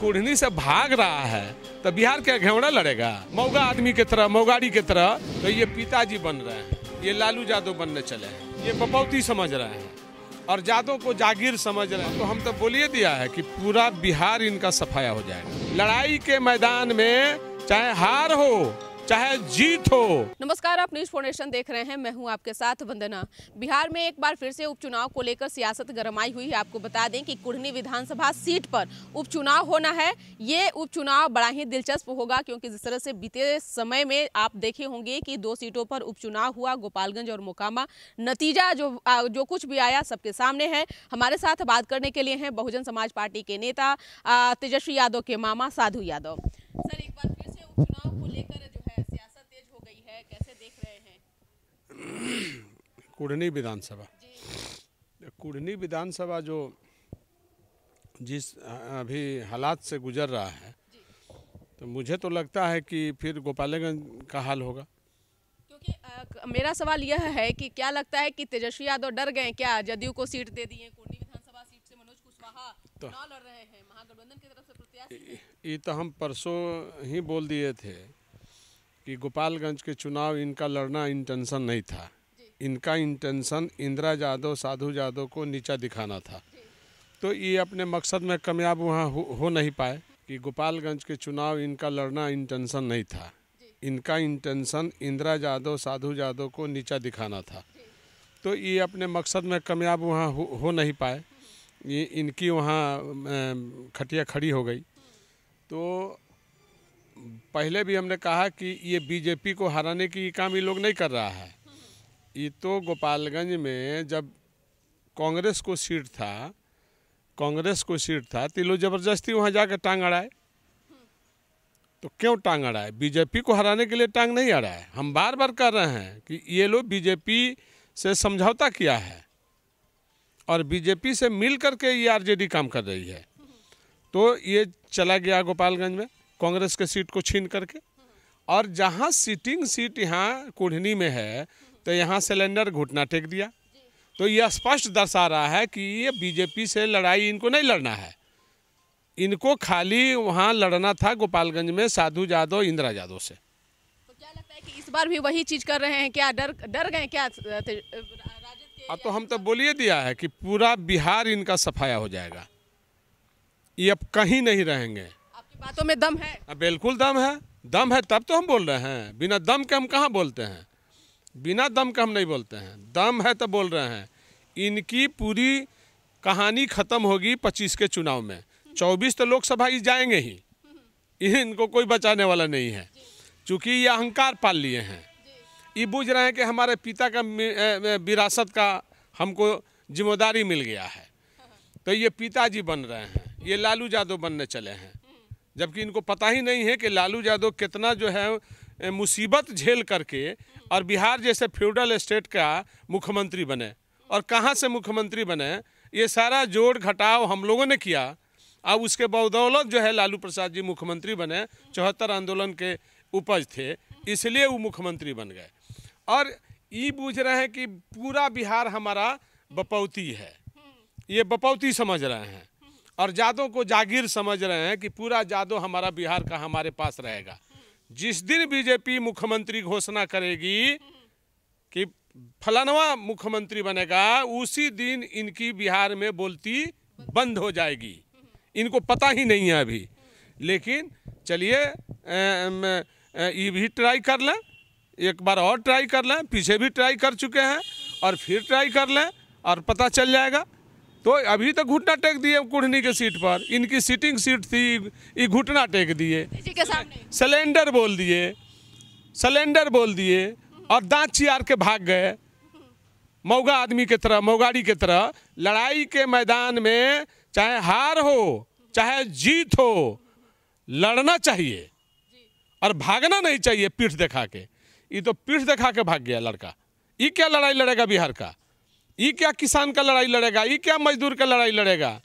कुढ़नी से भाग रहा है तो बिहार के घेवड़ा लड़ेगा मौगा आदमी के तरह मौगाड़ी के तरह तो ये पिताजी बन रहे हैं ये लालू यादव बनने चले हैं ये पपौती समझ रहे हैं और जादों को जागीर समझ रहे हैं तो हम तो बोलिए दिया है कि पूरा बिहार इनका सफाया हो जाएगा लड़ाई के मैदान में चाहे हार हो चाहे जीत हो नमस्कार आप न्यूज फोर्डेशन देख रहे हैं मैं हूं आपके साथ वंदना बिहार में एक बार फिर से उपचुनाव को लेकर सियासत गरमाई हुई है आपको बता दें कि कुढ़नी विधानसभा सीट पर उपचुनाव होना है ये उपचुनाव बड़ा ही दिलचस्प होगा क्योंकि जिस तरह से बीते समय में आप देखे होंगे की दो सीटों पर उपचुनाव हुआ गोपालगंज और मोकामा नतीजा जो जो कुछ भी आया सबके सामने है हमारे साथ बात करने के लिए है बहुजन समाज पार्टी के नेता तेजस्वी यादव के मामा साधु यादव सर एक बार फिर से उपचुनाव को लेकर कुड़नी विधानसभा कुड़नी विधानसभा जो जिस अभी हालात से गुजर रहा है तो मुझे तो लगता है कि फिर गोपालगंज का हाल होगा क्योंकि आ, मेरा सवाल यह है कि क्या लगता है कि तेजस्वी यादव डर गए क्या जदयू को सीट दे दिए विधानसभा सीट से मनोज कुशवाहा तो, लड़ रहे हैं महागठबंधन की तरफ से प्रत्याशी ये तो हम परसों ही बोल दिए थे कि गोपालगंज के चुनाव इनका लड़ना इंटेंशन नहीं था इनका इंटेंशन इंदिरा यादव साधु यादव को नीचा दिखाना था तो ये अपने मकसद में कामयाब वहाँ हो, हो नहीं पाए कि गोपालगंज के चुनाव इनका लड़ना इंटेंशन नहीं था इनका इंटेंशन इंदिरा यादव साधु यादव को नीचा दिखाना था तो ये अपने मकसद में कामयाब वहाँ हो, हो नहीं पाए ये इनकी वहाँ खटिया खड़ी हो गई हम्म। तो पहले भी हमने कहा कि ये बीजेपी को हराने की काम ये लोग नहीं कर रहा है ये तो गोपालगंज में जब कांग्रेस को सीट था कांग्रेस को सीट था तो लोग ज़बरदस्ती वहाँ जाकर टांग अड़ाए तो क्यों टांग अड़ाए बीजेपी को हराने के लिए टांग नहीं अड़ाए हम बार बार कह रहे हैं कि ये लोग बीजेपी से समझौता किया है और बीजेपी से मिल करके ये आरजेडी काम कर रही है तो ये चला गया गोपालगंज में कांग्रेस के सीट को छीन करके और जहाँ सीटिंग सीट यहाँ कुढ़नी में है तो यहाँ सिलेंडर घुटना टेक दिया तो यह स्पष्ट दर्शा रहा है कि ये बीजेपी से लड़ाई इनको नहीं लड़ना है इनको खाली वहाँ लड़ना था गोपालगंज में साधु यादव इंदिरा यादव से तो क्या लगता है कि इस बार भी वही चीज़ कर रहे हैं क्या डर डर गए क्या अब तो हम तो बोलिए दिया है कि पूरा बिहार इनका सफाया हो जाएगा ये अब कहीं नहीं रहेंगे बातों में दम है बिल्कुल दम है दम है तब तो हम बोल रहे हैं बिना दम के हम कहाँ बोलते हैं बिना दम के हम नहीं बोलते हैं दम है तो बोल रहे हैं इनकी पूरी कहानी ख़त्म होगी पच्चीस के चुनाव में चौबीस तो लोकसभा ही जाएंगे ही इनको कोई बचाने वाला नहीं है क्योंकि ये अहंकार पाल लिए हैं ये बूझ रहे हैं कि हमारे पिता का विरासत का हमको जिम्मेदारी मिल गया है तो ये पिताजी बन रहे हैं ये लालू यादव बनने चले हैं जबकि इनको पता ही नहीं है कि लालू यादव कितना जो है मुसीबत झेल करके और बिहार जैसे फ्यूडल स्टेट का मुख्यमंत्री बने और कहाँ से मुख्यमंत्री बने ये सारा जोड़ घटाव हम लोगों ने किया अब उसके बदौलत जो है लालू प्रसाद जी मुख्यमंत्री बने चौहत्तर आंदोलन के उपज थे इसलिए वो मुख्यमंत्री बन गए और ये बूझ रहे हैं कि पूरा बिहार हमारा बपौती है ये बपौती समझ रहे हैं और जादों को जागीर समझ रहे हैं कि पूरा जादो हमारा बिहार का हमारे पास रहेगा जिस दिन बीजेपी मुख्यमंत्री घोषणा करेगी कि फलानवा मुख्यमंत्री बनेगा उसी दिन इनकी बिहार में बोलती बंद हो जाएगी इनको पता ही नहीं है अभी लेकिन चलिए ये भी ट्राई कर लें एक बार और ट्राई कर लें पीछे भी ट्राई कर चुके हैं और फिर ट्राई कर लें और पता चल जाएगा तो अभी तक घुटना टेक दिए कुढ़नी के सीट पर इनकी सीटिंग सीट थी ये घुटना टेक दिए सिलेंडर बोल दिए सिलेंडर बोल दिए और दाँत चियार के भाग गए मऊगा आदमी के तरह मऊगाड़ी के तरह लड़ाई के मैदान में चाहे हार हो चाहे जीत हो लड़ना चाहिए और भागना नहीं चाहिए पीठ दिखा के ये तो पीठ दिखा के भाग गया लड़का ये क्या लड़ाई लड़ेगा बिहार का ये क्या किसान का लड़ाई लड़ेगा ये क्या मजदूर का लड़ाई लड़ेगा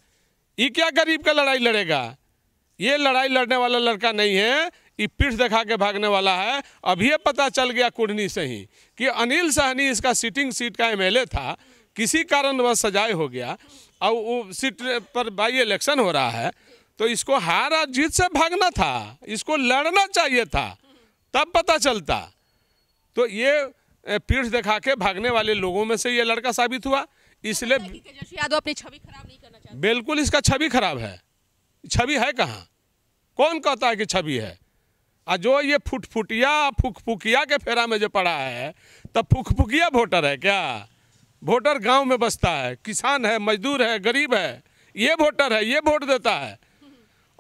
ये क्या गरीब का लड़ाई लड़ेगा ये लड़ाई लड़ने वाला लड़का नहीं है ये पीठ दिखा के भागने वाला है अभी ये पता चल गया कुढ़नी से ही कि अनिल सहनी इसका सीटिंग सीट का एमएलए था किसी कारण वह सजाए हो गया और वो सीट पर बाई इलेक्शन हो रहा है तो इसको हार और जीत से भागना था इसको लड़ना चाहिए था तब पता चलता तो ये पीठ दिखा के भागने वाले लोगों में से ये लड़का साबित हुआ इसलिए तेजस्वी यादव अपनी छवि खराब नहीं करना चाहते बिल्कुल इसका छवि खराब है छवि है कहाँ कौन कहता है कि छवि है आ जो ये फुटफुटिया फुकफुकिया के फेरा में जो पड़ा है तब फुकफुकिया वोटर है क्या वोटर गांव में बसता है किसान है मजदूर है गरीब है ये वोटर है ये वोट देता है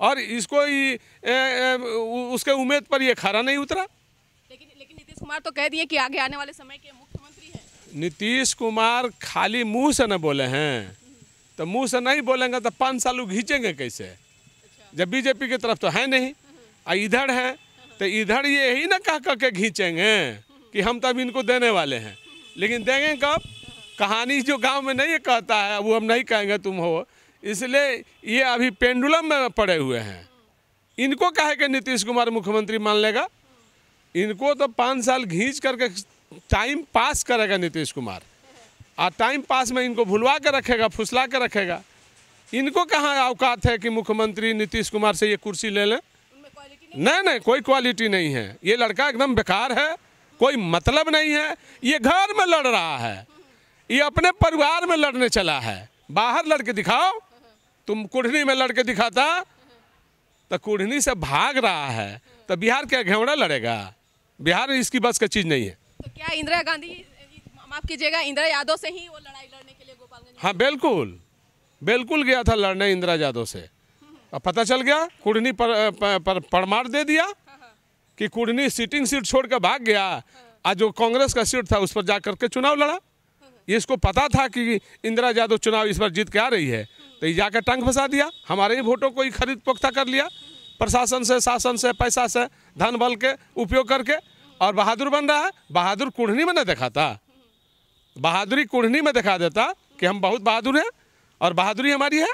और इसको ए, ए, उसके उम्मीद पर ये खरा नहीं उतरा कुमार तो कह दिए कि आगे आने वाले समय के मुख्यमंत्री हैं नीतीश कुमार खाली मुंह से न बोले हैं तो मुंह से नहीं बोलेंगे तो पाँच साल घींचेंगे कैसे अच्छा। जब बीजेपी की तरफ तो है नहीं आ इधर है तो इधर ये ही ना कह कह के घींचेंगे कि हम तब तो इनको देने वाले हैं लेकिन देंगे कब कहानी जो गांव में नहीं कहता है वो हम नहीं कहेंगे तुम हो इसलिए ये अभी पेंडुलम में पड़े हुए हैं इनको कहे कि नीतीश कुमार मुख्यमंत्री मान लेगा इनको तो पाँच साल घींच करके टाइम पास करेगा नीतीश कुमार और टाइम पास में इनको भुलवा के रखेगा फुसला के रखेगा इनको कहाँ अवकात है कि मुख्यमंत्री नीतीश कुमार से ये कुर्सी ले लें नहीं नहीं कोई क्वालिटी नहीं है ये लड़का एकदम बेकार है कोई मतलब नहीं है ये घर में लड़ रहा है ये अपने परिवार में लड़ने चला है बाहर लड़के दिखाओ तुम कुढ़नी में लड़के दिखाता तो कुढ़नी से भाग रहा है तो बिहार क्या घेवड़ा लड़ेगा बिहार में इसकी बस का चीज़ नहीं है तो क्या इंदिरा गांधी माफ कीजिएगा इंदिरा यादव से ही वो लड़ाई लड़ने के लिए गोपालगंज हाँ बिल्कुल बिल्कुल गया था लड़ने इंदिरा यादव से अब पता चल गया कुड़नी पर, पर, परमार दे दिया कि कुड़नी सीटिंग सीट छोड़ कर भाग गया आज जो कांग्रेस का सीट था उस पर जा करके चुनाव लड़ा ये इसको पता था कि इंदिरा यादव चुनाव इस बार जीत के आ रही है तो ये जाकर टंग फंसा दिया हमारे ही वोटों को ही खरीद पुख्ता कर लिया प्रशासन से शासन से पैसा से धन बल के उपयोग करके और बहादुर बन रहा है बहादुर कुढ़नी में न दिखाता बहादुरी कुढ़नी में दिखा देता कि हम बहुत बहादुर हैं और बहादुरी हमारी है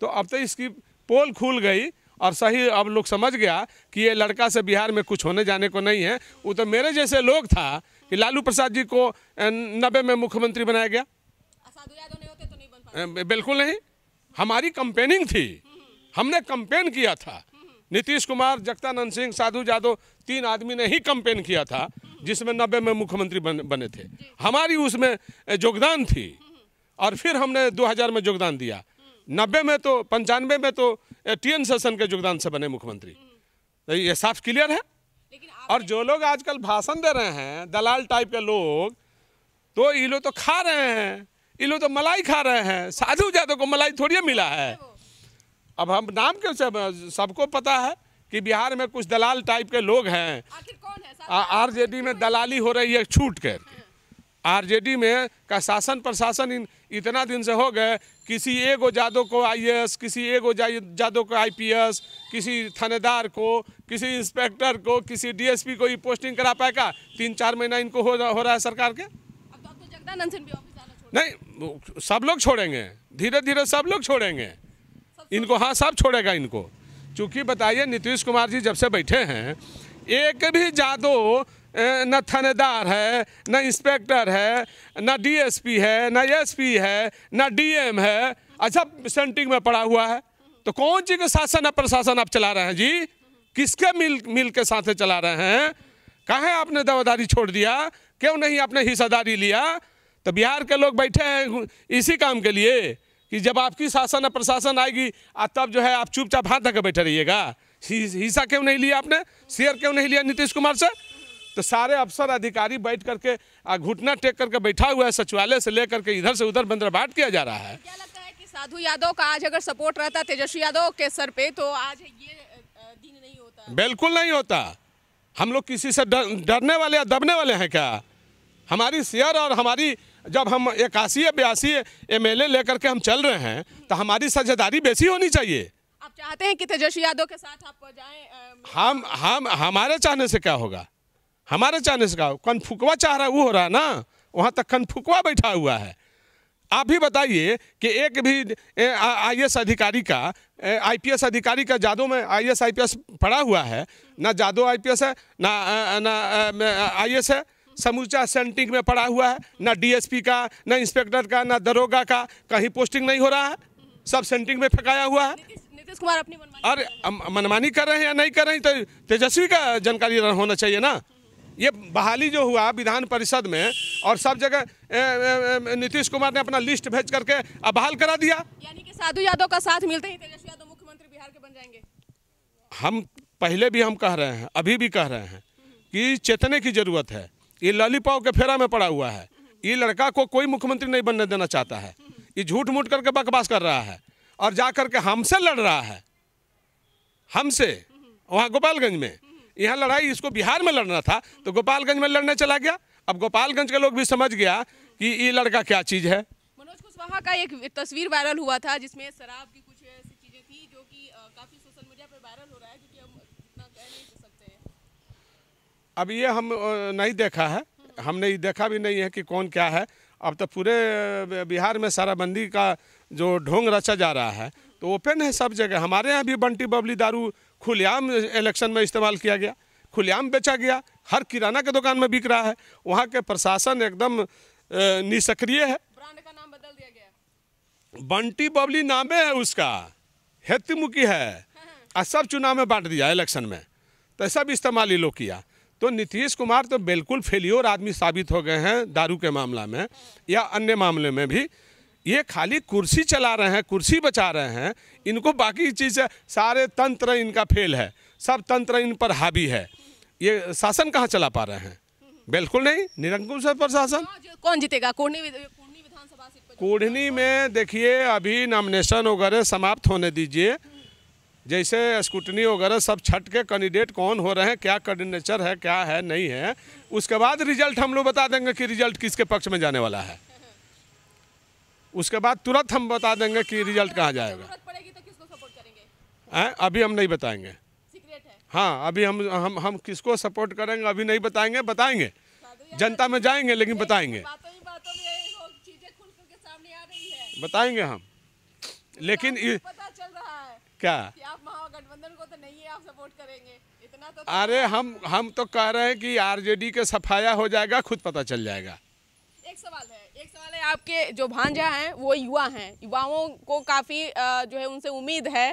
तो अब तो इसकी पोल खुल गई और सही अब लोग समझ गया कि ये लड़का से बिहार में कुछ होने जाने को नहीं है वो तो मेरे जैसे लोग था कि लालू प्रसाद जी को नब्बे में मुख्यमंत्री बनाया गया तो बिल्कुल नहीं हमारी कंपेनिंग थी हमने कंपेन किया था नीतीश कुमार जगतानंद सिंह साधु जादव तीन आदमी ने ही कंपेन किया था जिसमें नब्बे में मुख्यमंत्री बन, बने थे हमारी उसमें योगदान थी और फिर हमने 2000 में योगदान दिया नब्बे में तो पंचानवे में तो टी एन सेशन के योगदान से बने मुख्यमंत्री तो ये साफ क्लियर है और जो लोग आजकल भाषण दे रहे हैं दलाल टाइप के लोग तो ये लोग तो खा रहे हैं ये लोग तो मलाई खा रहे हैं साधु जादव को मलाई थोड़ी मिला है अब हम नाम क्यों सबको पता है कि बिहार में कुछ दलाल टाइप के लोग हैं आरजेडी है? में दलाली हो रही है छूट कर हाँ। आरजेडी में का शासन प्रशासन इन इतना दिन से हो गए किसी एगो जादव को आईएएस किसी एगो जादव को आईपीएस किसी थानेदार को किसी इंस्पेक्टर को किसी डीएसपी को ये पोस्टिंग करा पाएगा तीन चार महीना इनको हो, हो रहा है सरकार के अब तो अब तो नहीं सब लोग छोड़ेंगे धीरे धीरे सब लोग छोड़ेंगे इनको हाँ साहब छोड़ेगा इनको चूँकि बताइए नीतीश कुमार जी जब से बैठे हैं एक भी जादो न थानेदार है न इंस्पेक्टर है न डीएसपी है न एसपी है न डीएम है अच्छा सेंटिंग में पड़ा हुआ है तो कौन जी के शासन और प्रशासन आप चला रहे हैं जी किसके मिल मिल के साथ चला रहे हैं है आपने दवादारी छोड़ दिया क्यों नहीं आपने हिस्सादारी लिया तो बिहार के लोग बैठे हैं इसी काम के लिए कि जब आपकी शासन और प्रशासन आएगी आ तब जो है आप चुपचाप हाथ धोकर बैठे रहिएगा हिस्सा क्यों नहीं लिया आपने शेयर क्यों नहीं लिया नीतीश कुमार से तो सारे अफसर अधिकारी बैठ करके घुटना टेक करके बैठा हुआ है सचिवालय से लेकर के इधर से उधर बंदरबाट किया जा रहा है क्या लगता है कि साधु यादव का आज अगर सपोर्ट रहता तेजस्वी यादव के सर पे तो आज ये दिन नहीं होता बिल्कुल नहीं होता हम लोग किसी से डरने वाले या दबने वाले हैं क्या हमारी शेयर और हमारी जब हम इक्यासी या बयासी एम एल लेकर के हम चल रहे हैं तो हमारी साझेदारी बेसी होनी चाहिए आप चाहते हैं कि तेजस्वी यादव के साथ आप जाएं हम हम हमारे चाहने से क्या होगा हमारे चाहने से क्या कनफुकवा चाह रहा है वो हो रहा है ना वहाँ तक कनफुकवा बैठा हुआ है आप भी बताइए कि एक भी एस अधिकारी का एस अधिकारी का जादव में पी एस पड़ा हुआ है ना पी एस है ना ना एस है समूचा सेंटिंग में पड़ा हुआ है ना डीएसपी का ना इंस्पेक्टर का ना दरोगा का कहीं पोस्टिंग नहीं हो रहा है सब सेंटिंग में फेंकाया हुआ है नीतीश कुमार अपनी अरे मनमानी कर रहे हैं या नहीं कर रहे हैं तो तेजस्वी का जानकारी होना चाहिए ना ये बहाली जो हुआ विधान परिषद में और सब जगह नीतीश कुमार ने अपना लिस्ट भेज करके अब बहाल करा दिया यानी कि साधु यादव का साथ मिलते ही तेजस्वी यादव मुख्यमंत्री बिहार के बन जाएंगे हम पहले भी हम कह रहे हैं अभी भी कह रहे हैं कि चेतने की जरूरत है ये लॉलीपॉप के फेरा में पड़ा हुआ है ये लड़का को कोई मुख्यमंत्री नहीं बनने देना चाहता है ये झूठ मूठ करके बकवास कर रहा है और जा करके हमसे लड़ रहा है हमसे वहाँ गोपालगंज में यहाँ लड़ाई इसको बिहार में लड़ना था तो गोपालगंज में लड़ने चला गया अब गोपालगंज के लोग भी समझ गया कि ये लड़का क्या चीज़ है मनोज कुशवाहा का एक तस्वीर वायरल हुआ था जिसमें शराब की अब ये हम नहीं देखा है हमने ये देखा भी नहीं है कि कौन क्या है अब तो पूरे बिहार में शराबबंदी का जो ढोंग रचा जा रहा है तो ओपन है सब जगह हमारे यहाँ भी बंटी बबली दारू खुलेआम इलेक्शन में इस्तेमाल किया गया खुलेआम बेचा गया हर किराना के दुकान में बिक रहा है वहाँ के प्रशासन एकदम निष्क्रिय है ब्रांड का नाम बदल दिया गया बंटी बबली नामे है उसका हेतुमुखी है और हाँ, हाँ। सब चुनाव में बांट दिया इलेक्शन में तो सब इस्तेमाल ही लोग किया तो नीतीश कुमार तो बिल्कुल फेलियोर आदमी साबित हो गए हैं दारू के मामला में या अन्य मामले में भी ये खाली कुर्सी चला रहे हैं कुर्सी बचा रहे हैं इनको बाकी चीज़ सारे तंत्र इनका फेल है सब तंत्र इन पर हावी है ये शासन कहाँ चला पा रहे हैं बिल्कुल नहीं निरंकुश प्रशासन हाँ, कौन जीतेगा कोढ़नी कोढ़नी में देखिए अभी नॉमिनेशन वगैरह समाप्त होने दीजिए जैसे स्कूटनी वगैरह सब छट के कैंडिडेट कौन हो रहे हैं क्या कैंडिनेचर है क्या है नहीं है उसके बाद रिजल्ट हम लोग बता देंगे कि रिजल्ट किसके पक्ष में जाने वाला है उसके बाद तुरंत हम बता देंगे कि रिजल्ट कहाँ जाएगा तो अभी हम नहीं बताएंगे हाँ अभी हम हम हम किसको सपोर्ट करेंगे अभी नहीं बताएंगे बताएंगे जनता में जाएंगे लेकिन बताएंगे बताएंगे हम लेकिन क्या आप महागठबंधन को तो नहीं है आप सपोर्ट करेंगे इतना तो, तो अरे हम हम तो कह रहे हैं कि आरजेडी का सफाया हो जाएगा खुद पता चल जाएगा एक सवाल है एक सवाल है आपके जो भांजा हैं वो युवा हैं युवाओं को काफ़ी जो है उनसे उम्मीद है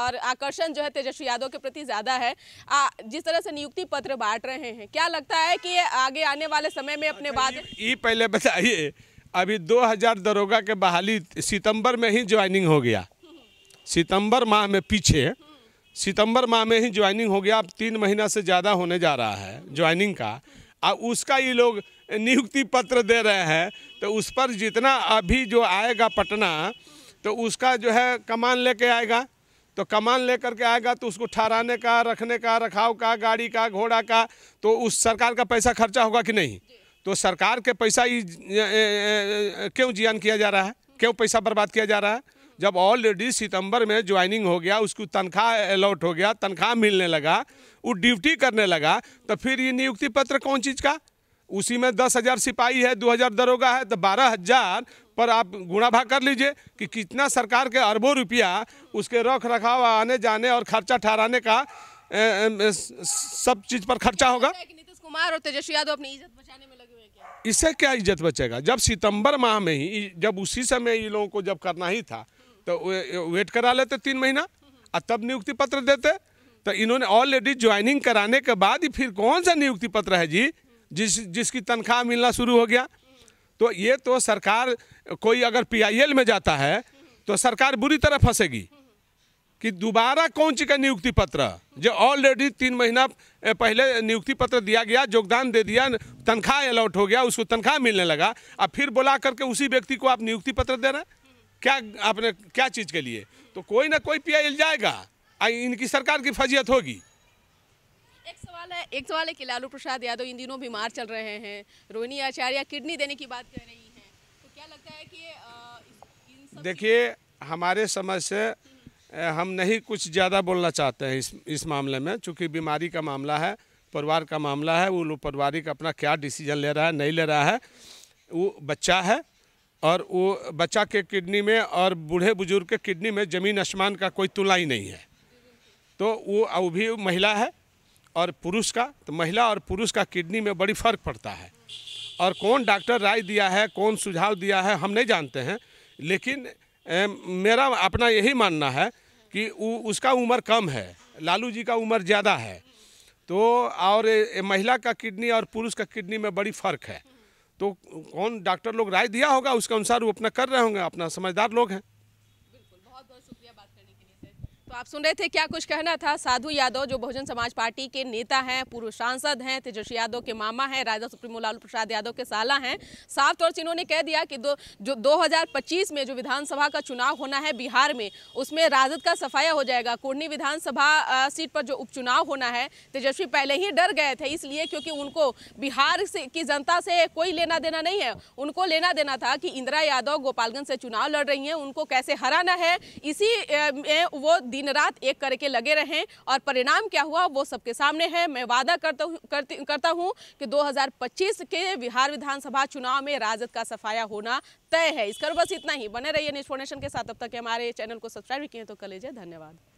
और आकर्षण जो है तेजस्वी यादव के प्रति ज़्यादा है आ, जिस तरह से नियुक्ति पत्र बांट रहे हैं क्या लगता है कि आगे आने वाले समय में अपने अच्छा, बाद ये पहले बताइए अभी 2000 दरोगा के बहाली सितंबर में ही ज्वाइनिंग हो गया सितंबर माह में पीछे सितंबर माह में ही ज्वाइनिंग हो गया अब तीन महीना से ज़्यादा होने जा रहा है ज्वाइनिंग का और उसका ये लोग नियुक्ति पत्र दे रहे हैं तो उस पर जितना अभी जो आएगा पटना तो उसका जो है कमान लेके आएगा तो कमान लेकर के आएगा तो उसको ठहराने का रखने का रखाव का गाड़ी का घोड़ा का तो उस सरकार का पैसा खर्चा होगा कि नहीं तो सरकार के पैसा ही क्यों जियान किया जा रहा है क्यों पैसा बर्बाद किया जा रहा है जब ऑलरेडी सितंबर में ज्वाइनिंग हो गया उसको तनख्वाह अलॉट हो गया तनख्वाह मिलने लगा वो ड्यूटी करने लगा तो फिर ये नियुक्ति पत्र कौन चीज़ का उसी में दस हज़ार सिपाही है दो हज़ार दरोगा है तो बारह हज़ार पर आप गुणा भाग कर लीजिए कि कितना सरकार के अरबों रुपया उसके रख रखाव आने जाने और खर्चा ठहराने का ए, ए, सब चीज़ पर खर्चा होगा नीतीश कुमार और तेजस्वी यादव अपनी इज्जत बचाने में लगे हुए क्या इससे क्या इज्जत बचेगा जब सितंबर माह में ही जब उसी समय इन लोगों को जब करना ही था तो वेट करा लेते तीन महीना और तब नियुक्ति पत्र देते तो इन्होंने ऑलरेडी ज्वाइनिंग कराने के बाद ही फिर कौन सा नियुक्ति पत्र है जी जिस जिसकी तनख्वाह मिलना शुरू हो गया तो ये तो सरकार कोई अगर पीआईएल में जाता है तो सरकार बुरी तरह फंसेगी कि दोबारा कौन सी का नियुक्ति पत्र जो ऑलरेडी तीन महीना पहले नियुक्ति पत्र दिया गया योगदान दे दिया तनख्वाह अलॉट हो गया उसको तनख्वाह मिलने लगा अब फिर बुला करके उसी व्यक्ति को आप नियुक्ति पत्र दे रहे हैं क्या आपने क्या चीज़ के लिए तो कोई ना कोई पीआईएल जाएगा इनकी सरकार की फजीयत होगी एक सवाल है एक सवाल है कि लालू प्रसाद यादव इन दिनों बीमार चल रहे हैं रोहिणी आचार्य किडनी देने की बात कर रही हैं तो क्या लगता है कि देखिए हमारे समझ से हम नहीं कुछ ज़्यादा बोलना चाहते हैं इस इस मामले में चूँकि बीमारी का मामला है परिवार का मामला है वो लोग पारिवारिक अपना क्या डिसीजन ले रहा है नहीं ले रहा है वो बच्चा है और वो बच्चा के किडनी में और बूढ़े बुजुर्ग के किडनी में ज़मीन आसमान का कोई तुला ही नहीं है तो वो अब भी महिला है और पुरुष का तो महिला और पुरुष का किडनी में बड़ी फ़र्क पड़ता है और कौन डॉक्टर राय दिया है कौन सुझाव दिया है हम नहीं जानते हैं लेकिन ए, मेरा अपना यही मानना है कि उ, उसका उम्र कम है लालू जी का उम्र ज़्यादा है तो और ए, ए, महिला का किडनी और पुरुष का किडनी में बड़ी फ़र्क है तो कौन डॉक्टर लोग राय दिया होगा उसके अनुसार वो अपना कर रहे होंगे अपना समझदार लोग हैं तो आप सुन रहे थे क्या कुछ कहना था साधु यादव जो बहुजन समाज पार्टी के नेता हैं पूर्व सांसद हैं तेजस्वी यादव के मामा हैं राजा सुप्रीमो लालू प्रसाद यादव के साला हैं साफ तौर से इन्होंने कह दिया कि दो जो 2025 में जो विधानसभा का चुनाव होना है बिहार में उसमें राजद का सफाया हो जाएगा कुर्नी विधानसभा सीट पर जो उपचुनाव होना है तेजस्वी पहले ही डर गए थे इसलिए क्योंकि उनको बिहार से की जनता से कोई लेना देना नहीं है उनको लेना देना था कि इंदिरा यादव गोपालगंज से चुनाव लड़ रही हैं उनको कैसे हराना है इसी वो दिन रात एक करके लगे रहे और परिणाम क्या हुआ वो सबके सामने है मैं वादा करता हूँ करता हूँ कि 2025 के बिहार विधानसभा चुनाव में राजद का सफाया होना तय है इस कर बस इतना ही बने रहिए नेशन के साथ अब तक हमारे चैनल को सब्सक्राइब किए तो कर लीजिए धन्यवाद